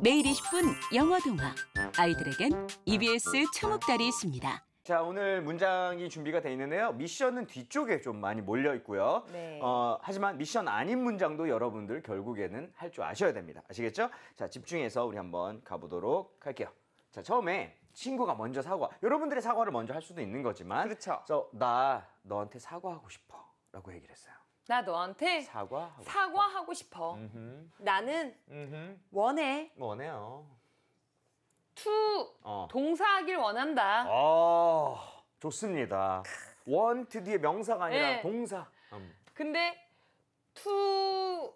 매일 20분 영어 동화. 아이들에겐 EBS 초목달이 있습니다. 자 오늘 문장이 준비가 돼 있는데요. 미션은 뒤쪽에 좀 많이 몰려 있고요. 네. 어, 하지만 미션 아닌 문장도 여러분들 결국에는 할 줄 아셔야 됩니다. 아시겠죠? 자 집중해서 우리 한번 가보도록 할게요. 자 처음에 친구가 먼저 사과. 여러분들의 사과를 먼저 할 수도 있는 거지만. 그렇죠. 그나 너한테 사과하고 싶어라고 얘기를 했어요. 나 너한테 사과하고, 사과하고 싶어. 음흠. 나는 음흠. 원해. 원해요. 투 어. 동사하길 원한다. 어, 좋습니다. 원트 뒤에 명사가 아니라 네. 동사. 음. 근데 투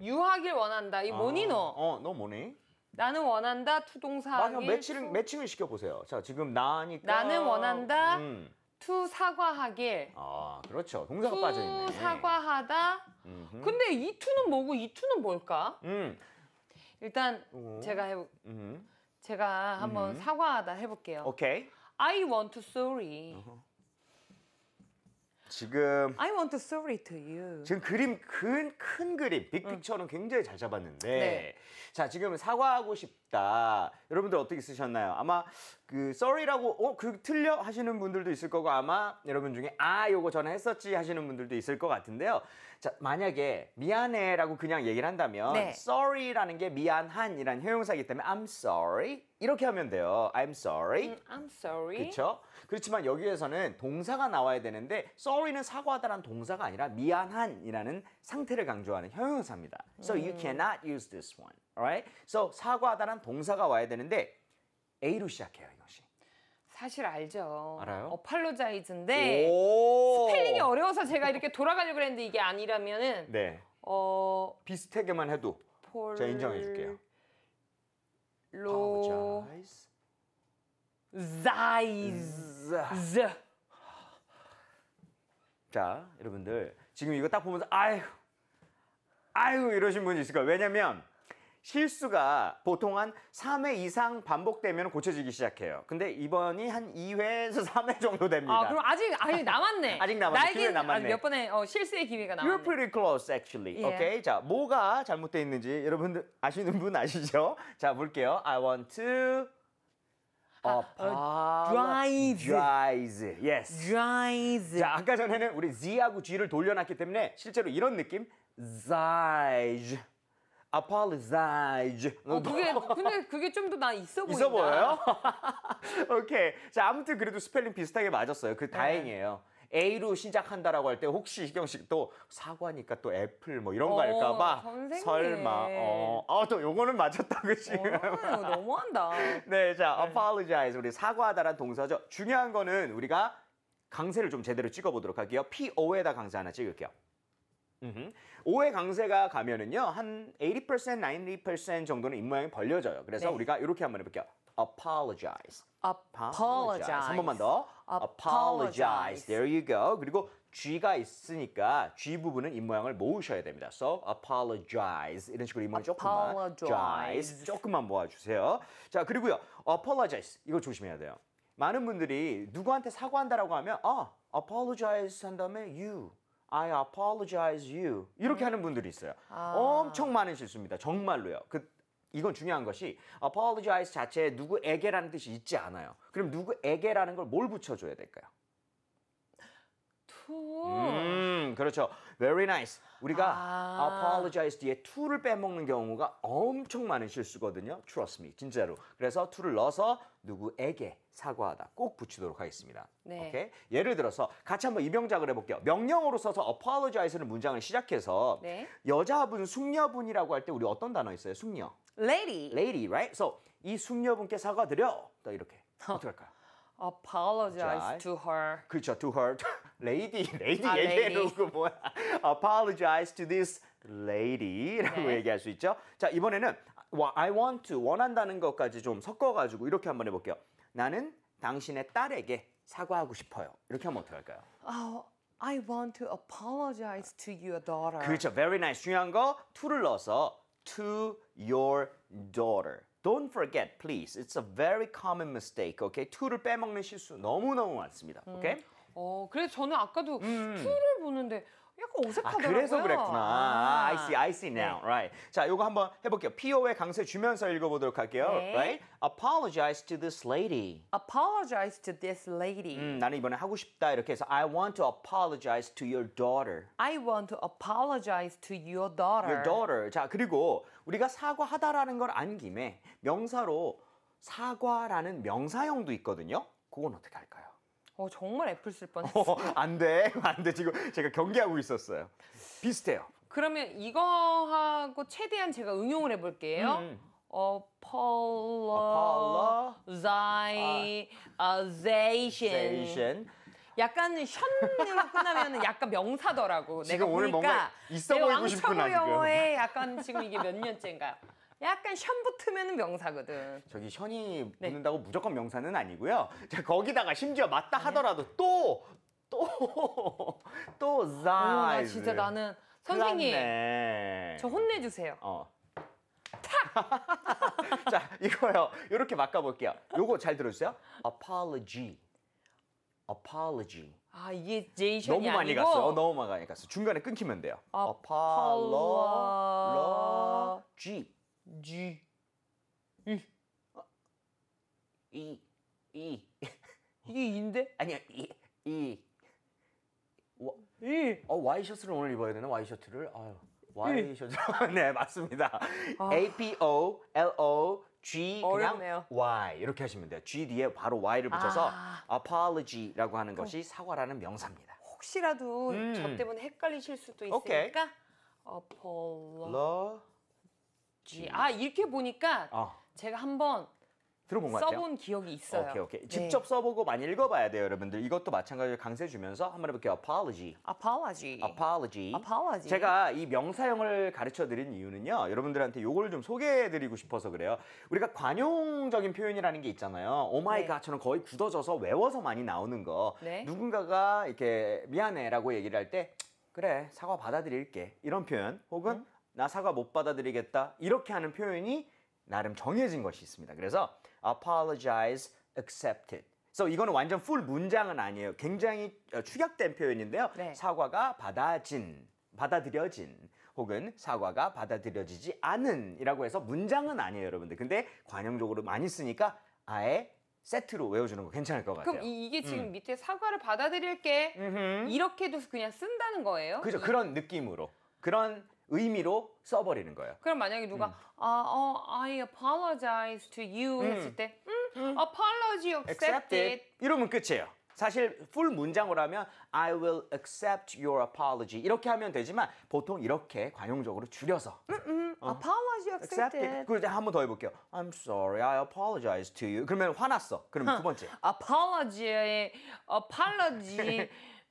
유하길 원한다. 이 어. 뭐니 너? 어, 너 뭐니? 나는 원한다. 투 동사. 막 매칭을 매칭을 시켜 보세요. 자, 지금 나니까 나는 원한다. 음. 투 사과하길. 아, 그렇죠. 동사가 빠져있네. 투 사과하다. 음흠. 근데 이 투는 뭐고 이 투는 뭘까? 음. 일단 오. 어? 제가 해 음. 제가 한번 음. 사과하다 해볼게요. 오케이. I want to sorry. 지금 I want to sorry to you. 지금 그림 큰 큰 그림 빅픽처는 굉장히 잘 잡았는데 네. 자 지금 사과하고 싶 싶다. 여러분들 어떻게 쓰셨나요? 아마 그 sorry라고 어, 그 틀려 하시는 분들도 있을 거고 아마 여러분 중에 아, 요거 전에 했었지 하시는 분들도 있을 것 같은데요. 자, 만약에 미안해라고 그냥 얘기를 한다면 네. sorry라는 게 미안한이란 형용사이기 때문에 I'm sorry 이렇게 하면 돼요. I'm sorry. 음, I'm sorry. 그렇죠? 그렇지만 여기에서는 동사가 나와야 되는데 sorry는 사과하다라는 동사가 아니라 미안한이라는 상태를 강조하는 형용사입니다. So you 음. cannot use this one. Alright? So 사과하다란 동사가 와야 되는데 A로 시작해요 이것이. 사실 알죠. 알아요? 어팔로자이즈인데 스펠링이 어려워서 제가 이렇게 돌아가려고 했는데 이게 아니라면은 네. 어 비슷하게만 해도 폴... 제가 인정해 줄게요. 로... 자이즈. 자, 여러분들 지금 이거 딱 보면서 아유 아유 이러신 분 있을 거예요. 왜냐면 실수가 보통 한 3회 이상 반복되면 고쳐지기 시작해요. 근데 이번이 한 2회에서 3회 정도 됩니다. 아, 그럼 아직 아직 남았네. 아직 남았네. 나에 남았네. 아, 몇 번의 어, 실수의 기회가 남았네. You're pretty close actually. 오케이. 예. Yeah. Okay? 자, 뭐가 잘못되어 있는지 여러분들 아시는 분 아시죠? 자, 볼게요. I want to 아, 어, 아, drive. drive. Yes. drive. 자, 아까 전에는 우리 Z하고 G를 돌려놨기 때문에 실제로 이런 느낌. z i v e apologize. 어, 그게 근데 그게 좀 더 나 있어 보인다. 있어 보여요? 오케이. 자, 아무튼 그래도 스펠링 비슷하게 맞았어요. 그 네. 다행이에요. A로 시작한다라고 할 때 혹시 희경식또 사과니까 또 애플 뭐 이런 거 어, 할까봐 설마 어, 어, 또 요거는 맞았다 그치 어, 너무한다. 네, 자, 네. apologize 우리 사과하다란 동사죠. 중요한 거는 우리가 강세를 좀 제대로 찍어보도록 할게요. PO에다 강세 하나 찍을게요. 5회 강세가 가면은요 한 80% 90% 정도는 입모양이 벌려져요. 그래서 네. 우리가 이렇게 한번 해볼게요. apologize. apologize. 한 번만 더. apologize. There you go. 그리고 G가 있으니까 G 부분은 입모양을 모으셔야 됩니다. So apologize 이런 식으로 입모양 조금만 apologize 조금만 모아주세요. 자 그리고요 apologize 이거 조심해야 돼요. 많은 분들이 누구한테 사과한다라고 하면 아 apologize 한 다음에 you I apologize you 이렇게 하는 분들이 있어요. 아. 엄청 많은 실수입니다. 정말로요. 그 이건 중요한 것이 apologize 자체에 누구에게라는 뜻이 있지 않아요. 그럼 누구에게라는 걸 뭘 붙여줘야 될까요? cool. 음, 그렇죠. Very nice. 우리가 아. apologize 뒤에 to를 빼먹는 경우가 엄청 많은 실수거든요. Trust me, 진짜로. 그래서 to를 넣어서 누구에게 사과하다 꼭 붙이도록 하겠습니다. 네. 오케이? 예를 들어서 같이 한번 입영작을 해볼게요. 명령어로 써서 apologize는 문장을 시작해서 네. 여자분, 숙녀분이라고 할 때 우리 어떤 단어 있어요? 숙녀. Lady. Lady, right? So 이 숙녀분께 사과드려. 또 이렇게 어떻게 할까요? Apologize to her. 그렇죠, to her. 레이디 레이디 d y 아, 얘기해놓고 뭐야. apologize to this lady라고 네. 얘기할 수 있죠. 자, 이번에는 I want to, 원한다는 것까지 좀 섞어가지고 이렇게 한번 해볼게요. 나는 당신의 딸에게 사과하고 싶어요. 이렇게 하면 어떻게 할까요? Oh, I want to apologize to your daughter. 그렇죠. Very nice. 중요한 거 to를 넣어서 to your daughter. Don't forget, please. It's a very common mistake. Okay, to를 빼먹는 실수 너무 너무 많습니다. Okay? 음. 어, 그래서 저는 아까도 음. 풀을 보는데 약간 어색하더라고요. 아, 그래서 그랬구나. 아, I see, I see now. 네. Right. 자, 요거 한번 해볼게요. PO의 강세 주면서 읽어보도록 할게요. 네. Right? Apologize to this lady. Apologize to this lady. 음, 나는 이번에 하고 싶다 이렇게 해서 I want to apologize to your daughter. I want to apologize to your daughter. Your daughter. 자, 그리고 우리가 사과하다라는 걸 안 김에 명사로 사과라는 명사형도 있거든요. 그건 어떻게 할까요? 어, 정말 애플 쓸 뻔했어 어, 안 돼. 안 돼. 지금 제가 경기하고 있었어요. 비슷해요. 그러면 이거하고 최대한 제가 응용을 해볼게요. 어폴로자이어제이션 음, 음. 약간 션으 끝나면 약간 명사더라고. 지금 내가 오늘 보니까 뭔가 있어 보이고 싶구나 지금. 영어에 약간 지금 이게 몇 년째인가요? 약간 현 붙으면 명사거든. 저기 현이 네. 붙는다고 무조건 명사는 아니고요. 자, 거기다가 심지어 맞다 하더라도 네. 또, 또, 또나사 진짜 나는 선생님 큰일네저 혼내주세요. 어. 자, 이거요. 요렇게 바꿔볼게요. 요거 잘 들어주세요. apology. apology. 아 이게 제이션이 너무 많이 아니고 갔어. 어, 너무 많이 갔어. 중간에 끊기면 돼요. 아, a p o l g 쥐, 이, 어, 이, 이. 이게 인데? 아니야, 이, 이. 와, 이. 어, 와이셔츠를 오늘 입어야 되나? 와이셔츠를? 아유, 와이셔츠. 네, 맞습니다. 아. APO, LO, G 그냥 어렵네요. Y 이렇게 하시면 돼요. G 뒤에 바로 Y를 붙여서 아. apology라고 하는 것이 사과라는 명사입니다. 혹시라도 음. 저 때문에 헷갈리실 수도 있으니까 어폴로 러 G. 아 이렇게 보니까 아. 제가 한번 들어본 것 같아요. 써본 기억이 있어요. 오케이 오케이. 네. 직접 써보고 많이 읽어봐야 돼요, 여러분들. 이것도 마찬가지로 강세 주면서 한번 해볼게요. Apology. Apology. Apology. Apology. 제가 이 명사형을 가르쳐 드린 이유는요, 여러분들한테 이걸좀 소개해드리고 싶어서 그래요. 우리가 관용적인 표현이라는 게 있잖아요. 오마이갓처럼 네. 거의 굳어져서 외워서 많이 나오는 거. 네. 누군가가 이렇게 미안해라고 얘기를 할 때. 그래 사과 받아들일게 이런 표현 혹은 음? 나사과못 받아들이겠다 이렇게 하는 표현이 나름 정해진 것이 있습니다. 그래서 apologize, accepted. 그래 이거는 완전 풀 문장은 아니에요. 굉장히 어, 축약된 표현인데요. 네. 사과가 받아진, 받아들여진 혹은 사과가 받아들여지지 않은이라고 해서 문장은 아니에요, 여러분들. 근데 관용적으로 많이 쓰니까 아예 세트로 외워주는 거 괜찮을 것 같아요. 그럼 이게 지금 음. 밑에 사과를 받아들일게 음흠. 이렇게도 그냥 쓴다는 거예요? 그죠 렇 그런 느낌으로 그런 의미로 써버리는 거예요. 그럼 만약에 누가 아, 어, I apologize to you 했을 때 음, apology accepted. 이러면 끝이에요. 사실 풀 문장으로 하면 I will accept your apology 이렇게 하면 되지만 보통 이렇게 관용적으로 줄여서 음, 어. apology accepted. 그리고 이제 한번 더 해볼게요. I'm sorry, I apologize to you. 그러면 화났어. 그럼 두 번째. apology apology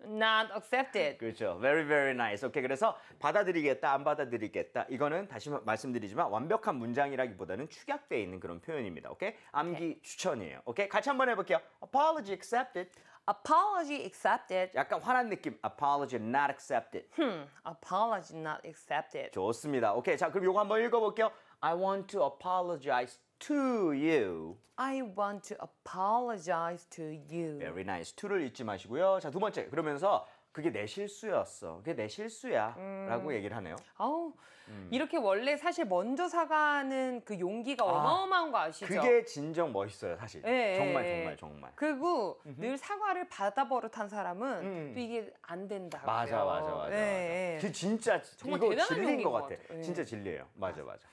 not accepted. 그렇죠. Very very nice. 오케이. 그래서 받아들이겠다, 안 받아들이겠다. 이거는 다시 말씀드리지만 완벽한 문장이라기보다는 축약되어 있는 그런 표현입니다. 오케이? 암기 okay. 추천이에요. 오케이? 같이 한번 해 볼게요. Apology accepted. Apology accepted. 약간 화난 느낌. Apology not accepted. Hmm. Apology not accepted. 좋습니다. 오케이. 자, 그럼 이거 한번 읽어 볼게요. I want to apologize to you. I want to apologize to you. Very nice. to를 잊지 마시고요. 자, 두 번째. 그러면서 그게 내 실수였어. 그게 내 실수야. 음. 라고 얘기를 하네요. 아우, 음. 이렇게 원래 사실 먼저 사과하는 그 용기가 아, 어마어마한 거 아시죠? 그게 진정 멋있어요, 사실. 예, 예 정말 예, 정말 정말. 그리고 늘 사과를 받아 버릇한 사람은 음. 또 이게 안 된다. 맞아 맞아 맞아. 예, 맞아. 예. 그 진짜 정말 이거 대단한 진리인 용기인 것 같아. 같아요. 진짜 진리예요. 맞아 맞아.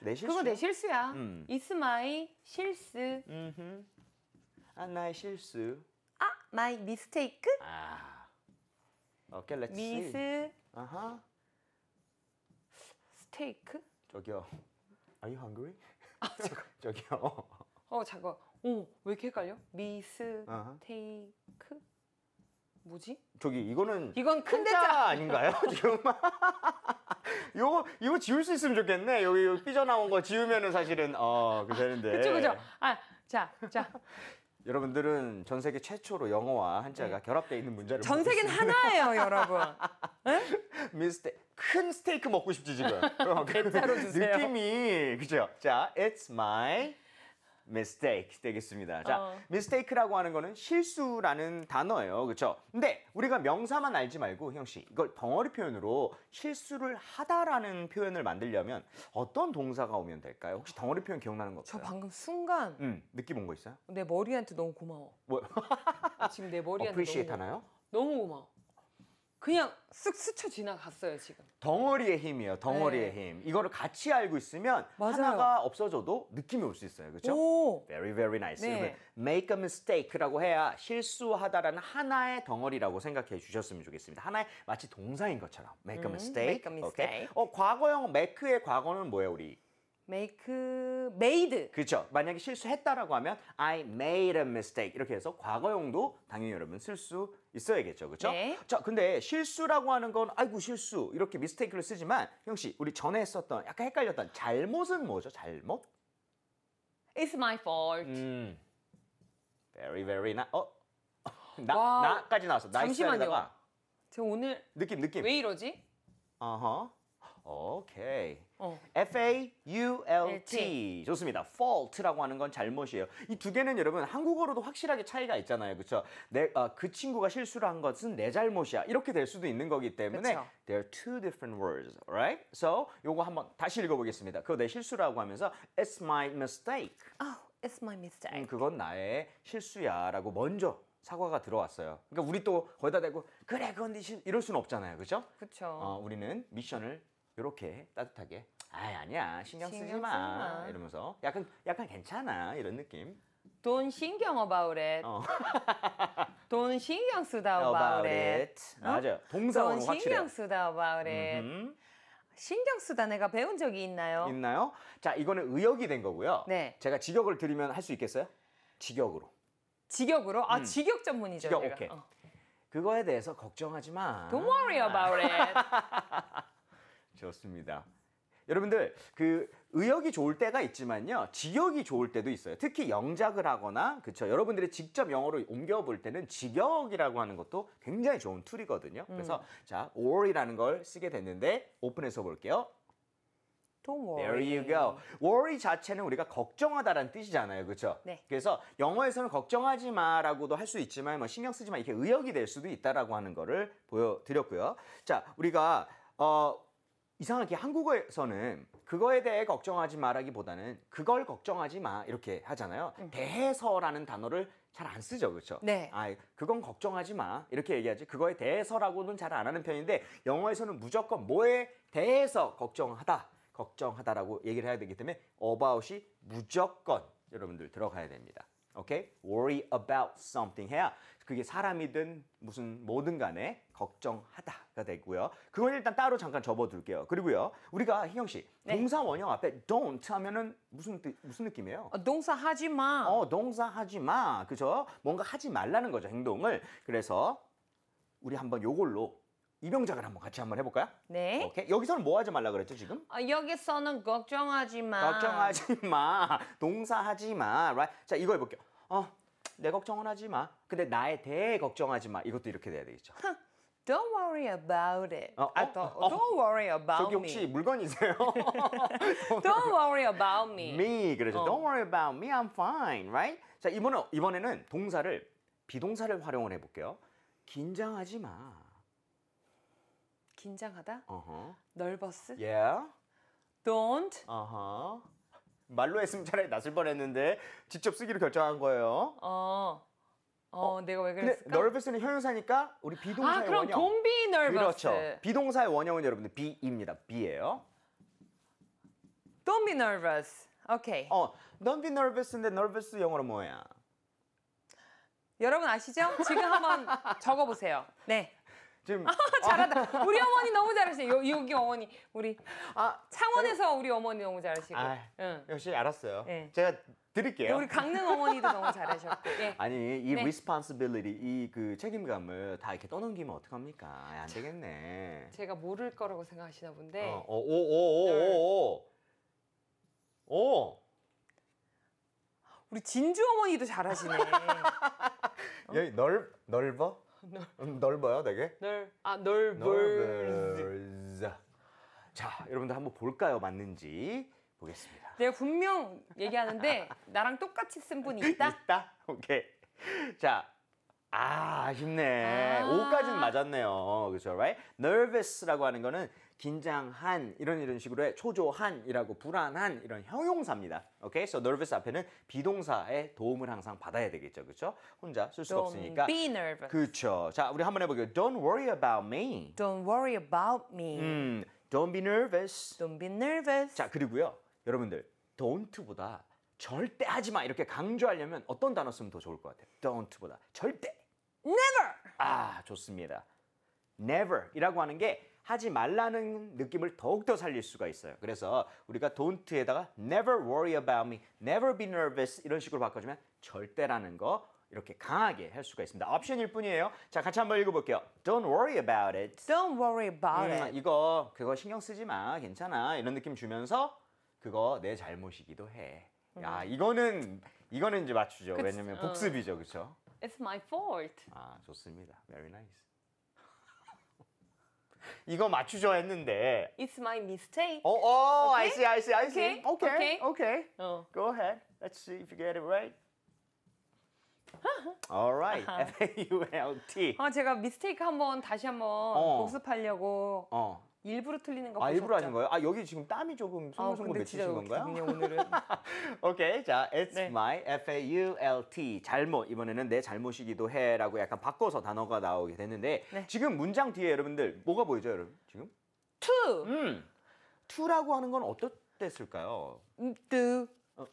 내 실수. 그거 내 실수야. 음. It's my 실수. 아 나의 실수. 아 my mistake. 아. 이 okay, let's 미스. see. 아하. 스테이크? 저기요. Are you hungry? 아 잠깐. 저기요. 어 잠깐. 어왜 이렇게 헷갈려? 미스테이크. 뭐지? 저기 이거는 이건 큰자 아닌가요 지금? 요거 이거 지울 수 있으면 좋겠네. 여기, 삐져나온 거 지우면은 사실은 어그 아, 되는데. 그렇그렇 아자 자. 여러분들은 전 세계 최초로 영어와 한자가 네. 결합되어 있는 문제를 전 세계는 하나예요, 여러분. 미스테 큰 스테이크 먹고 싶지 지금. 대자로 어, 그 주세요. 느낌이 그죠? 자, it's my mistake 되겠습니다. 자, 어. mistake라고 하는 거는 실수라는 단어예요. 그렇죠? 근데 우리가 명사만 알지 말고 형 씨, 이걸 덩어리 표현으로 실수를 하다라는 표현을 만들려면 어떤 동사가 오면 될까요? 혹시 덩어리 표현 기억나는 거저 없어요? 방금 순간 음, 느낌 온거 있어요? 내 머리한테 너무 고마워. 뭐 지금 내 머리한테 appreciate 너무 하나요? 너무 고마워. 그냥 쓱 스쳐 지나갔어요 지금. 덩어리의 힘이에요. 덩어리의 네. 힘. 이거를 같이 알고 있으면 맞아요. 하나가 없어져도 느낌이 올 수 있어요. 그렇죠? Very very nice. 네. make a mistake라고 해야 실수하다라는 하나의 덩어리라고 생각해 주셨으면 좋겠습니다. 하나의 마치 동사인 것처럼 make a 음, mistake. 음, make a mistake. Okay? 어 과거형 make의 과거는 뭐예요, 우리? make made 그렇죠. 만약에 실수했다라고 하면 I made a mistake 이렇게 해서 과거형도 당연히 여러분 쓸 수 있어야겠죠. 그렇죠? 네. 자, 근데 실수라고 하는 건 아이고 실수 이렇게 미스테이크를 쓰지만 형 씨, 우리 전에 썼던 약간 헷갈렸던 잘못은 뭐죠? 잘못? It's my fault. 음. Very very n 어? 나 어? 나 와. 나까지 나왔어. 잠시만요. 나이스에다가 제가 오늘 느낌 느낌. 왜 이러지? 어허. 오케이. 어. F-A-U-L-T. 네, 좋습니다. fault라고 하는 건 잘못이에요. 이 두 개는 여러분 한국어로도 확실하게 차이가 있잖아요. 그렇죠? 내, 아, 그 친구가 실수를 한 것은 내 잘못이야. 이렇게 될 수도 있는 거기 때문에 그쵸. there are two different words, right? So 요거 한번 다시 읽어보겠습니다. 그거 내 실수라고 하면서 it's my mistake. Oh, it's my mistake. 음, 그건 나의 실수야라고 먼저 사과가 들어왔어요. 그러니까 우리 또 거기다 대고 그래 그건 네 실... 이럴 순 없잖아요, 그렇죠? 그렇죠. 어, 우리는 미션을 이렇게 따뜻하게 아 아니야 신경 쓰지 마. 이러면서 약간 약간 괜찮아 이런 느낌. 돈 신경 어바 울래 어. 돈 신경 쓰다 어바 울래 맞아. 동사원 확실해. 돈 신경 쓰다 어바 울래 신경 쓰다 내가 배운 적이 있나요? 있나요? 자, 이거는 의역이 된 거고요. 네. 제가 직역을 드리면 할 수 있겠어요? 직역으로. 직역으로? 아, 음. 직역 전문이죠. 직역, 제가. 오케이. 어. 그거에 대해서 걱정하지 마. Don't worry about it. 좋습니다. 여러분들 그 의역이 좋을 때가 있지만요 직역이 좋을 때도 있어요 특히 영작을 하거나 그쵸 여러분들이 직접 영어로 옮겨 볼 때는 직역이라고 하는 것도 굉장히 좋은 툴이거든요 음. 그래서 자 or이라는 걸 쓰게 됐는데 오픈해서 볼게요 Don't worry. There you go. worry 자체는 우리가 걱정하다라는 뜻이잖아요. 그렇죠? 네. 그래서 영어에서는 걱정하지 마라고도 할 수 있지만 뭐 신경 쓰지 마 이렇게 의역이 될 수도 있다라고 하는 거를 보여 드렸고요. 자, 우리가 어 이상하게 한국에서는 그거에 대해 걱정하지 말라기보다는 그걸 걱정하지 마 이렇게 하잖아요. 음. 대해서라는 단어를 잘 안 쓰죠, 그렇죠? 네. 아, 그건 걱정하지 마 이렇게 얘기하지. 그거에 대해서라고는 잘 안 하는 편인데 영어에서는 무조건 뭐에 대해서 걱정하다, 걱정하다라고 얘기를 해야 되기 때문에 about이 무조건 여러분들 들어가야 됩니다. okay? worry about something 해야 그게 사람이든 무슨 뭐든 간에 걱정하다가 되고요. 그건 일단 따로 잠깐 접어둘게요. 그리고요. 우리가 희경 씨 네. 동사 원형 앞에 don't 하면은 무슨 무슨 느낌이에요? 어, 동사 하지 마. 어, 동사 하지 마. 그죠? 뭔가 하지 말라는 거죠, 행동을. 그래서 우리 한번 요걸로 이병작을 한번 같이 한번 해볼까요? 네. 오케이. 여기서는 뭐 하지 말라 그랬죠 지금? 어, 여기서는 걱정하지 마. 걱정하지 마. 동사하지 마. Right? 자 이거 해볼게요. 어, 내 걱정은 하지 마. 근데 나에 대해 걱정하지 마. 이것도 이렇게 돼야 되겠죠. Don't worry about it. 어, 아, 더, 어, don't worry about 저기 혹시 me. 물건이세요? don't worry about me. Me 그래서 어. don't worry about me. I'm fine, right? 자 이번에 이번에는 동사를 비동사를 활용을 해볼게요. 긴장하지 마. 긴장하다? Uh-huh. 널버스? Yeah. Don't. Uh-huh. 말로 했으면 차라리 났을 뻔했는데 직접 쓰기로 결정한 거예요. 어. 어, 어, 내가 왜 그랬을까? 근데 널브스는 형용사니까 우리 아, 비동사의 아, 그럼 원형. don't be nervous. 그렇죠. 비동사의 원형은 여러분들 be입니다. be예요. Don't be nervous. Okay. 어, don't be nervous인데 nervous 영어로 뭐야? 여러분 아시죠? 지금 한번 적어보세요. 네. 지금 아, 아. 잘한다. 우리 어머니 너무 잘하시네 여기 어머니 우리 아, 창원에서 우리 어머니 너무 잘하시고. 아, 응. 예. 역시 알았어요. 네. 제가 드릴게요. 예, 우리 강릉 어머니도 너무 잘하셨고. 예. 아니 이 네. responsibility 이 그 책임감을 다 이렇게 떠넘기면 어떡합니까? 아, 안 되겠네. 제가 모를 거라고 생각하시나 본데. 어, 어 오, 오, 오, 네. 오, 오. 오. 우리 진주 어머니도 잘하시네. 여기 넓 넓어? 넓. 음, 넓어요, 되게? 넓. 아, 넓을. 자, 여러분들 한번 볼까요? 맞는지 보겠습니다. 내가 분명 얘기하는데 나랑 똑같이 쓴 분이 있다? 있다? 오케이. 자, 아, 아쉽네. 아. 5까지는 맞았네요. 그죠, right? nervous라고 하는 거는 긴장한 이런 이런 식으로의 초조한이라고 불안한 이런 형용사입니다. 오케이? so nervous 앞에는 비동사의 도움을 항상 받아야 되겠죠. 그렇죠? 혼자 쓸 수 없으니까. be nervous. 그렇죠. 자, 우리 한번 해 볼게요. don't worry about me. don't worry about me. 음. don't be nervous. don't be nervous. 자, 그리고요. 여러분들 don't보다 절대 하지 마 이렇게 강조하려면 어떤 단어 쓰면 더 좋을 것 같아요? don't보다 절대 never. 아, 좋습니다. never이라고 하는 게 하지 말라는 느낌을 더욱더 살릴 수가 있어요. 그래서 우리가 don't에다가 never worry about me, never be nervous 이런 식으로 바꿔주면 절대라는 거 이렇게 강하게 할 수가 있습니다. 옵션일 뿐이에요. 자, 같이 한번 읽어볼게요. Don't worry about it. Don't worry about 음, it. 이거 그거 신경 쓰지 마. 괜찮아. 이런 느낌 주면서 그거 내 잘못이기도 해. 야, 음. 이거는 이거는 이제 맞추죠. 그치, 왜냐면 복습이죠, 그렇죠? It's my fault. 아, 좋습니다. Very nice. 이거 맞추죠 했는데. It's my mistake. 어, 어, okay? I see, I see, I see. Okay, okay, okay. 어. Go ahead. Let's see if you get it right. Alright, F A U L T. 아 제가 미스테이크 한번 다시 한번 어. 복습하려고 어. 일부러 틀리는 거 아, 보셨죠? 일부러 하신 거예요? 아, 여기 지금 땀이 조금 아, 송글송 맺히신 건가요? 기분이 오늘은. 오케이, 자, it's 네. my F-A-U-L-T 잘못 이번에는 내 잘못이기도 해라고 약간 바꿔서 단어가 나오게 됐는데 네. 지금 문장 뒤에 여러분들 뭐가 보이죠, 여러분? 지금? to. 음, to라고 하는 건 어떻댔을까요? do. 음, 어.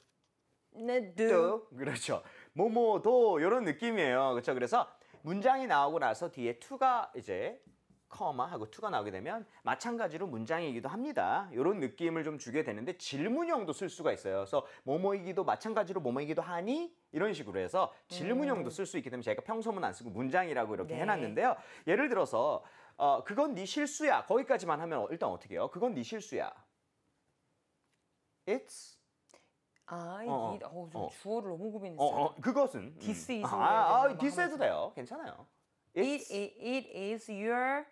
네, do. do. 그렇죠. 뭐뭐도 이런 느낌이에요, 그렇죠? 그래서 문장이 나오고 나서 뒤에 to가 이제 커마 하고 투가 나오게 되면 마찬가지로 문장이기도 합니다. 이런 느낌을 좀 주게 되는데 질문형도 쓸 수가 있어요. 그래서 뭐뭐이기도 마찬가지로 뭐뭐이기도 하니 이런 식으로 해서 질문형도 음. 쓸수 있기 때문에 제가 평소문 안 쓰고 문장이라고 이렇게 네. 해놨는데요. 예를 들어서 어, 그건 네 실수야. 거기까지만 하면 일단 어떻게 해요? 그건 네 실수야. It's I 아, 어, 이, 어. 어, 좀 어. 주어를 너무 고민했어요. 어, 어, 그것은 디스 음. 이스 아, 아, 디스 해도 돼요. 괜찮아요. It's, it, it, it is your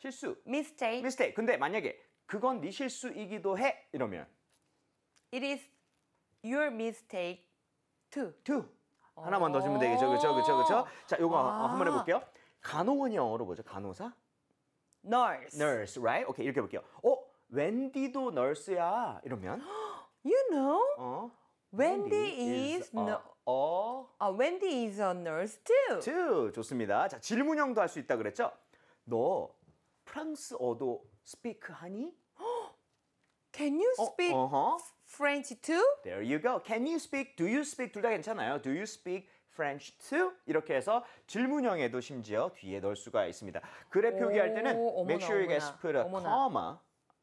실수. mistake. mistake. 근데 만약에 그건 네 실수이기도 해 이러면 It is your mistake too. to 어. 하나만 더 주면 되겠죠. 그렇죠. 그렇죠. 그렇죠. 자, 요거 아. 한번 해 볼게요. 간호원 영어로 뭐죠? 간호사? nurse. nurse, right? 오케이. 이렇게 볼게요. 어, 웬디도 n u 야 이러면 You know? 어. Wendy, is, a, no, a, 아, Wendy is a nurse too. too. 좋습니다. 자, 질문형도 할 수 있다 그랬죠? 너 프랑스어도 스피크하니? Can you speak 어허. French too? There you go. Can you speak? Do you speak? 둘 다 괜찮아요. Do you speak French too? 이렇게 해서 질문형에도 심지어 뒤에 넣을 수가 있습니다. 그래 표기할 때는 어머나, make sure you get put a comma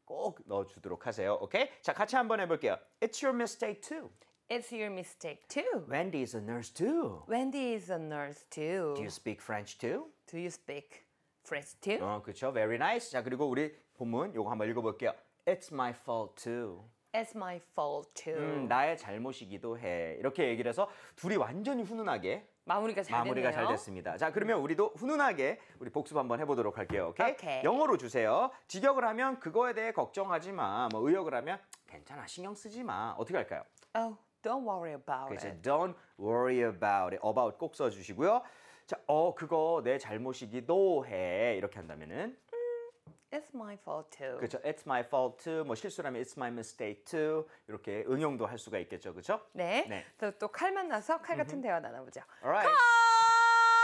꼭 넣어주도록 하세요. 오케이? 자, 같이 한번 해볼게요. It's your mistake too. It's your mistake too. Wendy is a nurse too. Wendy is a nurse too. Do you speak French too? Do you speak f r e n s t o 어, 그렇죠. Very nice. 자, 그리고 우리 본문 요거 한번 읽어볼게요. It's my fault too. It's my fault too. 음, 나의 잘못이기도 해. 이렇게 얘기를 해서 둘이 완전히 훈훈하게 마무리가 잘 마무리가 잘 됐습니다. 자, 그러면 우리도 훈훈하게 우리 복습 한번 해보도록 할게요. 오케이? 오케이. 영어로 주세요. 직역을 하면 그거에 대해 걱정하지 마. 뭐 의역을 하면 괜찮아, 신경 쓰지 마. 어떻게 할까요? Oh, don't worry about 그렇 it. Don't worry about it. About 꼭 써주시고요. 자, 어 그거 내 잘못이기도 해 이렇게 한다면은 음, It's my fault too. 그렇죠. It's my fault too. 뭐 실수라면 it's my mistake too. 이렇게 응용도 할 수가 있겠죠, 그렇죠? 네. 네. 또칼 만나서 칼 같은 대화 나눠보죠. Alright.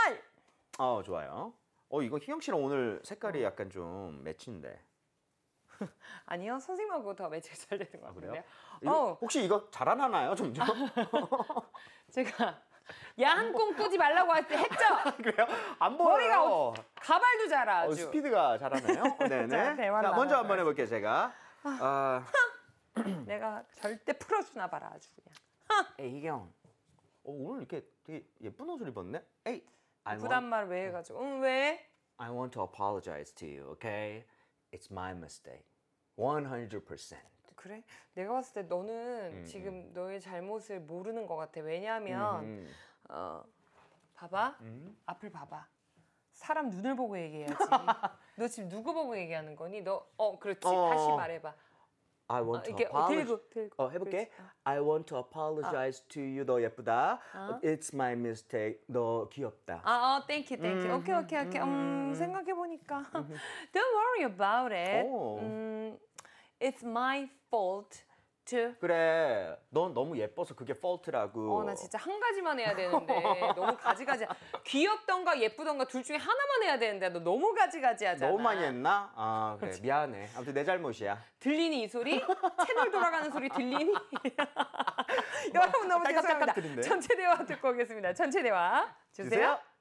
칼. 어 좋아요. 어 이거 희경 씨랑 오늘 색깔이 어. 약간 좀 매치인데. 아니요, 선생님하고 더 매치가 잘 되는 것 같은데요. 아, 그래요? 어. 혹시 이거 잘안 하나요, 점점? 제가 야한 꿈 꾸지 말라고 할때 했죠? 그래요? 안 보여요. 머리가 어, 가발도 잘아 아주. 어, 스피드가 잘하네요. 네네. 자, 자, 먼저 한번 해볼게요, 제가. 아, 아. 내가 절대 풀어주나 봐라 아주 그냥. 애희경. 아. 어, 오늘 이렇게 되게 예쁜 옷을 입었네? 에이. 부담말 왜 해가지고. 응 왜? I want to apologize to you, okay? It's my mistake. 100%. 그래? 내가 봤을 때 너는 음, 지금 음. 너의 잘못을 모르는 것 같아. 왜냐하면 음. 음. 어, 봐봐, 음? 앞을 봐봐. 사람 눈을 보고 얘기해야지. 너 지금 누구 보고 얘기하는 거니? 너어 그렇지. 어. 다시 말해봐. I want 어, to 어, apologize. 어, 해볼게. 어. I want to apologize 아. to you. 너 예쁘다. 아. It's my mistake. 너 귀엽다. 아, 어, thank you, thank you. 음, 오케이, 오케이, 오케이. 생각해 보니까. Don't worry about it. It's my fault to 그래 넌 너무 예뻐서 그게 fault라고 어나 진짜 한 가지만 해야 되는데 너무 가지가지 귀엽던가 예쁘던가 둘 중에 하나만 해야 되는데 너 너무 가지가지 하잖아 너무 많이 했나? 아 그래 미안해 아무튼 내 잘못이야 들리니 이 소리? 채널 돌아가는 소리 들리니? 여러분 너무 아, 죄송합니다 전체 대화 듣고 오겠습니다 전체 대화 주세요. 주세요.